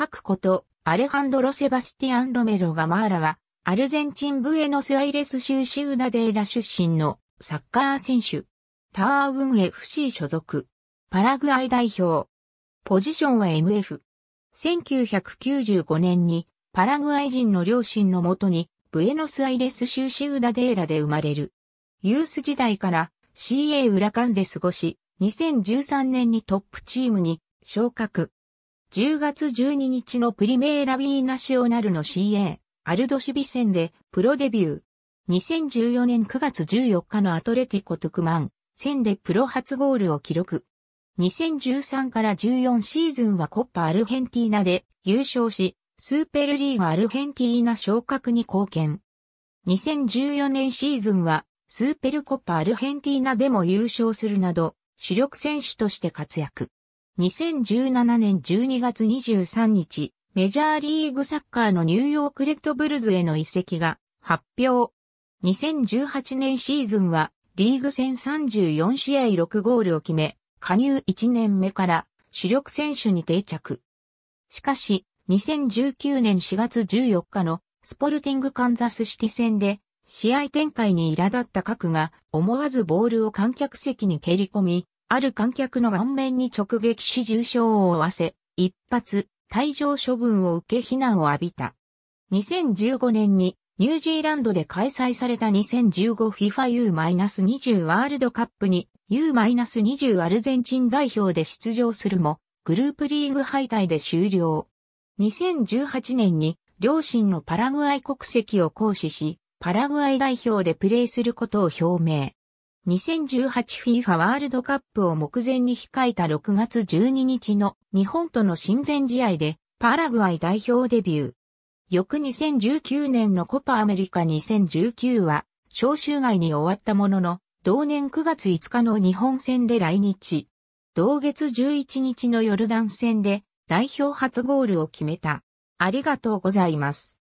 各こと、アレハンドロ・セバスティアン・ロメロガマーラは、アルゼンチンブエノスアイレス州シウナデーラ出身のサッカー選手。ターウン FC 所属。パラグアイ代表。ポジションは MF。1995年にパラグアイ人の両親のもとにブエノスアイレス州シウダデーラで生まれる。ユース時代から CA 裏ンで過ごし、2013年にトップチームに昇格。10月12日のプリメーラ・ビーナシオナルの CA、アルドシビ戦でプロデビュー。2014年9月14日のアトレティコ・トゥクマン戦でプロ初ゴールを記録。2013から14シーズンはコッパ・アルヘンティーナで優勝し、スーペルリーガ・アルヘンティーナ昇格に貢献。2014年シーズンはスーペルコッパ・アルヘンティーナでも優勝するなど、主力選手として活躍。2017年12月23日、メジャーリーグサッカーのニューヨークレッドブルズへの移籍が発表。2018年シーズンはリーグ戦34試合6ゴールを決め、加入1年目から主力選手に定着。しかし、2019年4月14日のスポルティングカンザスシティ戦で試合展開に苛立った核が思わずボールを観客席に蹴り込み、ある観客の顔面に直撃し重傷を負わせ、一発、退場処分を受け非難を浴びた。2015年にニュージーランドで開催された 2015FIFA U-20 ワールドカップに U-20 アルゼンチン代表で出場するも、グループリーグ敗退で終了。2018年に両親のパラグアイ国籍を行使し、パラグアイ代表でプレーすることを表明。2018FIFA ワールドカップを目前に控えた6月12日の日本との親善試合でパラグアイ代表デビュー。翌2019年のコパアメリカ2019は招集外に終わったものの同年9月5日の日本戦で来日。同月11日のヨルダン戦で代表初ゴールを決めた。ありがとうございます。